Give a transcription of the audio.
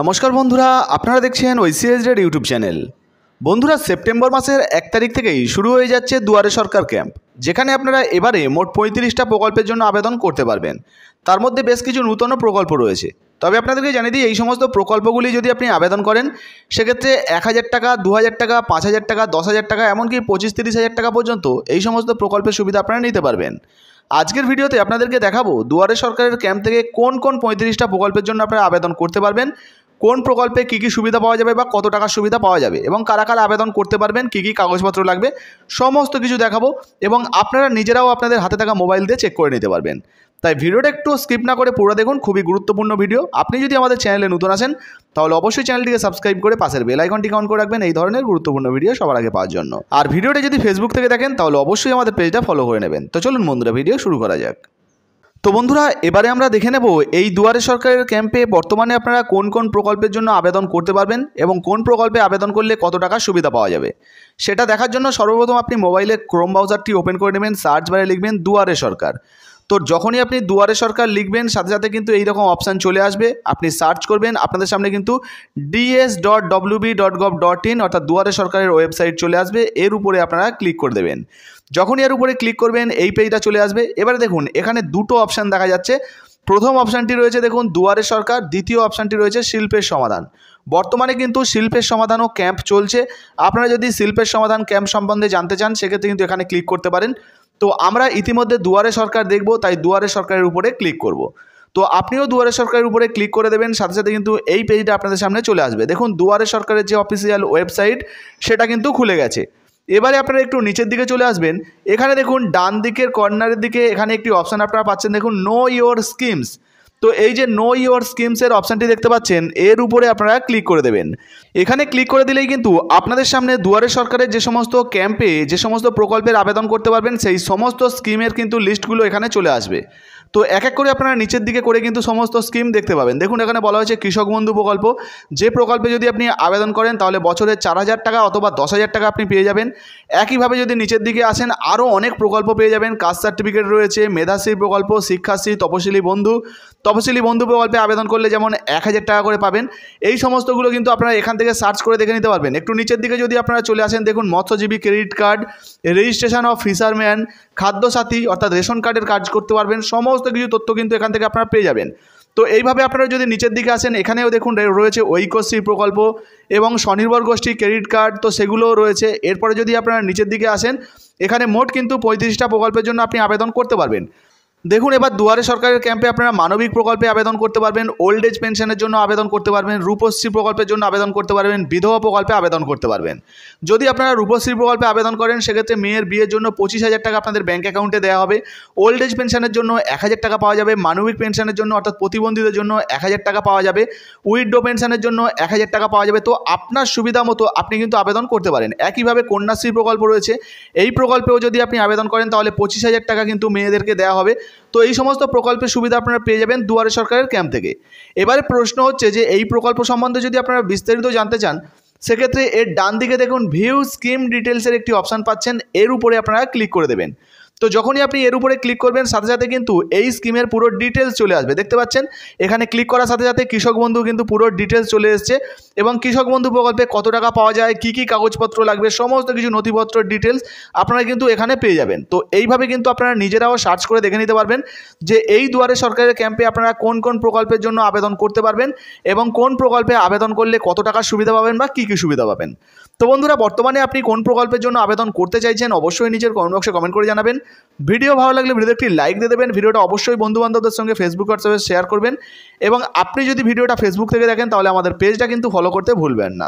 নমস্কার বন্ধুরা আপনারা দেখছেন ওই রেড ইউটিউব চ্যানেল বন্ধুরা সেপ্টেম্বর মাসের এক তারিখ থেকেই শুরু হয়ে যাচ্ছে দুয়ারে সরকার ক্যাম্প যেখানে আপনারা এবারে মোট পঁয়ত্রিশটা প্রকল্পের জন্য আবেদন করতে পারবেন তার মধ্যে বেশ কিছু নূতন প্রকল্প রয়েছে তবে আপনাদেরকে জানিয়ে দিই এই সমস্ত প্রকল্পগুলি যদি আপনি আবেদন করেন সেক্ষেত্রে এক হাজার টাকা দু হাজার টাকা পাঁচ হাজার টাকা দশ হাজার টাকা এমনকি পঁচিশ তিরিশ হাজার টাকা পর্যন্ত এই সমস্ত প্রকল্পের সুবিধা আপনারা নিতে পারবেন আজকের ভিডিওতে আপনাদেরকে দেখাবো দুয়ারে সরকারের ক্যাম্প থেকে কোন কোন পঁয়ত্রিশটা প্রকল্পের জন্য আপনারা আবেদন করতে পারবেন কোন প্রকল্পে কী কী সুবিধা পাওয়া যাবে বা কত টাকার সুবিধা পাওয়া যাবে এবং কারা কারা আবেদন করতে পারবেন কী কী কাগজপত্র লাগবে সমস্ত কিছু দেখাবো এবং আপনারা নিজেরাও আপনাদের হাতে থাকা মোবাইল দিয়ে চেক করে নিতে পারবেন তাই ভিডিওটা একটু স্কিপ না করে পুরো দেখুন খুবই গুরুত্বপূর্ণ ভিডিও আপনি যদি আমাদের চ্যানেলে নতুন আসেন তাহলে অবশ্যই চ্যানেলটিকে সাবস্ক্রাইব করে পাশের বেল আইকনটি অন করে রাখবেন এই ধরনের গুরুত্বপূর্ণ ভিডিও সবার আগে পাওয়ার জন্য আর ভিডিওটা যদি ফেসবুক থেকে দেখেন তাহলে অবশ্যই আমাদের পেজটা ফলো করে নেবেন তো চলুন বন্ধুরা ভিডিও শুরু করা যাক তো বন্ধুরা এবারে আমরা দেখে নেব এই দুয়ারে সরকারের ক্যাম্পে বর্তমানে আপনারা কোন কোন প্রকল্পের জন্য আবেদন করতে পারবেন এবং কোন প্রকল্পে আবেদন করলে কত টাকা সুবিধা পাওয়া যাবে সেটা দেখার জন্য সর্বপ্রথম আপনি মোবাইলে ক্রোম ব্রাউজারটি ওপেন করে নেবেন সার্চ বারে লিখবেন দুয়ারে সরকার তো যখনই আপনি দুয়ারে সরকার লিখবেন সাথে সাথে কিন্তু এইরকম অপশান চলে আসবে আপনি সার্চ করবেন আপনাদের সামনে কিন্তু DS dot WB dot gov dot in অর্থাৎ দুয়ারে সরকারের ওয়েবসাইট চলে আসবে এর উপরে আপনারা ক্লিক করে দেবেন যখনই এর উপরে ক্লিক করবেন এই পেজটা চলে আসবে এবারে দেখুন এখানে দুটো অপশান দেখা যাচ্ছে প্রথম অপশানটি রয়েছে দেখুন দুয়ারে সরকার দ্বিতীয় অপশানটি রয়েছে শিল্পের সমাধান বর্তমানে কিন্তু শিল্পের সমাধানও ক্যাম্প চলছে আপনারা যদি শিল্পের সমাধান ক্যাম্প সম্বন্ধে জানতে চান সেক্ষেত্রে কিন্তু এখানে ক্লিক করতে পারেন তো আমরা ইতিমধ্যে দুয়ারে সরকার দেখব তাই দুয়ারে সরকারের উপরে ক্লিক করব। তো আপনিও দুয়ারে সরকারের উপরে ক্লিক করে দেবেন সাথে সাথে কিন্তু এই পেজটা আপনাদের সামনে চলে আসবে দেখুন দুয়ারে সরকারের যে অফিসিয়াল ওয়েবসাইট সেটা কিন্তু খুলে গেছে এবারে আপনারা একটু নিচের দিকে চলে আসবেন এখানে দেখুন ডান দিকের কর্নারের দিকে এখানে একটি অপশান আপনারা পাচ্ছেন দেখুন নো ইয়োর স্কিমস তো এই যে নো ইওর স্কিমসের অপশানটি দেখতে পাচ্ছেন এর উপরে আপনারা ক্লিক করে দেবেন এখানে ক্লিক করে দিলেই কিন্তু আপনাদের সামনে দুয়ারে সরকারের যে সমস্ত ক্যাম্পে যে সমস্ত প্রকল্পের আবেদন করতে পারবেন সেই সমস্ত স্কিমের কিন্তু লিস্টগুলো এখানে চলে আসবে তো এক এক করে আপনারা নিচের দিকে করে কিন্তু সমস্ত স্কিম দেখতে পাবেন দেখুন এখানে বলা হয়েছে কৃষক বন্ধু প্রকল্প যে প্রকল্পে যদি আপনি আবেদন করেন তাহলে বছরে চার হাজার টাকা অথবা দশ হাজার টাকা আপনি পেয়ে যাবেন একইভাবে যদি নিচের দিকে আসেন আরও অনেক প্রকল্প পেয়ে যাবেন কাস্ট সার্টিফিকেট রয়েছে মেধাশ্রী প্রকল্প শিক্ষাশ্রী তপশিলি বন্ধু তফসিলি বন্ধু প্রকল্পে আবেদন করলে যেমন এক হাজার টাকা করে পাবেন এই সমস্তগুলো কিন্তু আপনারা এখান থেকে সার্চ করে দেখে নিতে পারবেন একটু নিচের দিকে যদি আপনারা চলে আসেন দেখুন মৎস্যজীবী credit card registration of fisherman Khadyasathi অর্থাৎ রেশন কার্ডের কাজ করতে পারবেন সমস্ত কিছু তথ্য কিন্তু এখান থেকে আপনারা পেয়ে যাবেন তো এইভাবে আপনারা যদি নিচের দিকে আসেন এখানেও দেখুন রয়েছে ঐক্যশ্রী প্রকল্প এবং স্বনির্ভর গোষ্ঠী ক্রেডিট কার্ড তো সেগুলোও রয়েছে এরপরে যদি আপনারা নিচের দিকে আসেন এখানে মোট কিন্তু পঁয়ত্রিশটা প্রকল্পের জন্য আপনি আবেদন করতে পারবেন দেখুন এবার দুয়ারে সরকারের ক্যাম্পে আপনারা মানবিক প্রকল্পে আবেদন করতে পারবেন ওল্ড এজ পেনশনের জন্য আবেদন করতে পারবেন রূপশ্রী প্রকল্পের জন্য আবেদন করতে পারবেন বিধবা প্রকল্পে আবেদন করতে পারবেন যদি আপনারা রূপশ্রী প্রকল্পে আবেদন করেন সেক্ষেত্রে মেয়ের বিয়ের জন্য পঁচিশ হাজার টাকা আপনাদের ব্যাঙ্ক অ্যাকাউন্টে দেওয়া হবে ওল্ড এজ পেনশনের জন্য এক হাজার টাকা পাওয়া যাবে মানবিক পেনশনের জন্য অর্থাৎ প্রতিবন্ধীদের জন্য এক হাজার টাকা পাওয়া যাবে উইডো পেনশনের জন্য এক হাজার টাকা পাওয়া যাবে তো আপনার সুবিধা মতো আপনি কিন্তু আবেদন করতে পারেন একইভাবে কন্যাশ্রী প্রকল্প রয়েছে এই প্রকল্পেও যদি আপনি আবেদন করেন তাহলে পঁচিশ হাজার টাকা কিন্তু মেয়েদেরকে দেওয়া হবে তো এই সমস্ত প্রকল্পের সুবিধা আপনারা পেয়ে যাবেন দুয়ারে সরকারের ক্যাম্প থেকে এবারে প্রশ্ন হচ্ছে যে এই প্রকল্প সম্বন্ধে যদি আপনারা বিস্তারিত জানতে চান সেক্ষেত্রে এর ডান দিকে দেখুন ভিউ স্কিম ডিটেলসের একটি অপশান পাচ্ছেন এর উপরে আপনারা ক্লিক করে দেবেন তো যখনই আপনি এর উপরে ক্লিক করবেন সাথে সাথে কিন্তু এই স্কিমের পুরো ডিটেলস চলে আসবে দেখতে পাচ্ছেন এখানে ক্লিক করার সাথে সাথে কৃষক বন্ধু কিন্তু পুরো ডিটেলস চলে এসছে এবং কৃষক বন্ধু প্রকল্পে কত টাকা পাওয়া যায় কি কি কাগজপত্র লাগবে সমস্ত কিছু নথিপত্র ডিটেলস আপনারা কিন্তু এখানে পেয়ে যাবেন তো এইভাবে কিন্তু আপনারা নিজেরাও সার্চ করে দেখে নিতে পারবেন যে এই দুয়ারে সরকারের ক্যাম্পে আপনারা কোন কোন প্রকল্পের জন্য আবেদন করতে পারবেন এবং কোন প্রকল্পে আবেদন করলে কত টাকার সুবিধা পাবেন বা কী কী সুবিধা পাবেন তো বন্ধুরা বর্তমানে আপনি কোন প্রকল্পের জন্য আবেদন করতে চাইছেন অবশ্যই নিজের কমেন্ট বক্সে কমেন্ট করে জানাবেন ভিডিও ভালো লাগলে ভিডিও একটি লাইক দিয়ে দেবেন ভিডিওটা অবশ্যই বন্ধুবান্ধবদের সঙ্গে ফেসবুক হোয়াটসঅ্যাপে শেয়ার করবেন এবং আপনি যদি ভিডিওটা ফেসবুক থেকে দেখেন তাহলে আমাদের পেজটা কিন্তু ফলো করতে ভুলবেন না